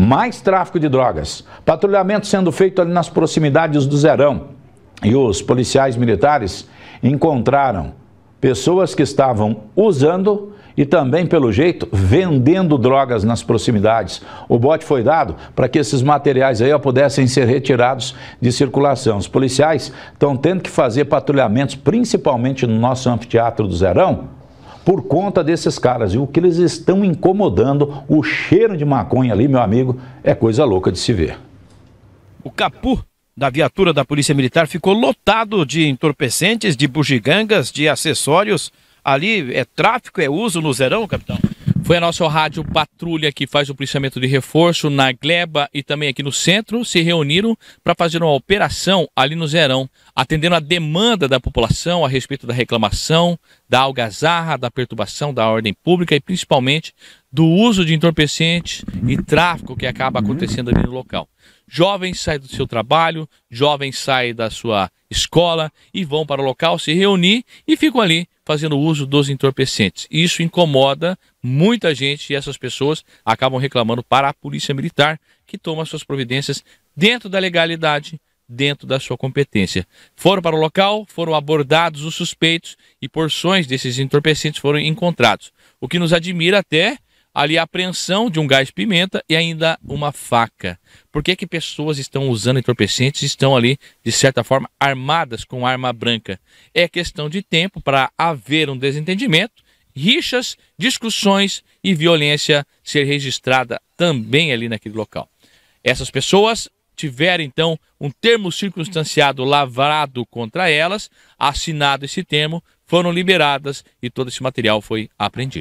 mais tráfico de drogas, patrulhamento sendo feito ali nas proximidades do Zerão. E os policiais militares encontraram pessoas que estavam usando e também, pelo jeito, vendendo drogas nas proximidades. O bote foi dado para que esses materiais aí pudessem ser retirados de circulação. Os policiais estão tendo que fazer patrulhamentos, principalmente no nosso anfiteatro do Zerão, por conta desses caras. E o que eles estão incomodando, o cheiro de maconha ali, meu amigo, é coisa louca de se ver. O capu da viatura da Polícia Militar ficou lotado de entorpecentes, de bugigangas, de acessórios. Ali é tráfico, é uso no zerão, capitão? Foi a nossa rádio patrulha que faz o policiamento de reforço na Gleba e também aqui no centro, se reuniram para fazer uma operação ali no Zerão, atendendo a demanda da população a respeito da reclamação, da algazarra, da perturbação da ordem pública e principalmente do uso de entorpecentes e tráfico que acaba acontecendo ali no local. Jovens saem do seu trabalho, jovens saem da sua escola e vão para o local se reunir e ficam ali fazendo uso dos entorpecentes. Isso incomoda muita gente e essas pessoas acabam reclamando para a Polícia Militar, que toma suas providências dentro da legalidade, dentro da sua competência. Foram para o local, foram abordados os suspeitos e porções desses entorpecentes foram encontrados. O que nos admira até ali a apreensão de um gás-pimenta e ainda uma faca. Por que, que pessoas estão usando entorpecentes estão ali, de certa forma, armadas com arma branca? É questão de tempo para haver um desentendimento, rixas, discussões e violência ser registrada também ali naquele local. Essas pessoas tiver então um termo circunstanciado lavrado contra elas, assinado esse termo, foram liberadas e todo esse material foi apreendido.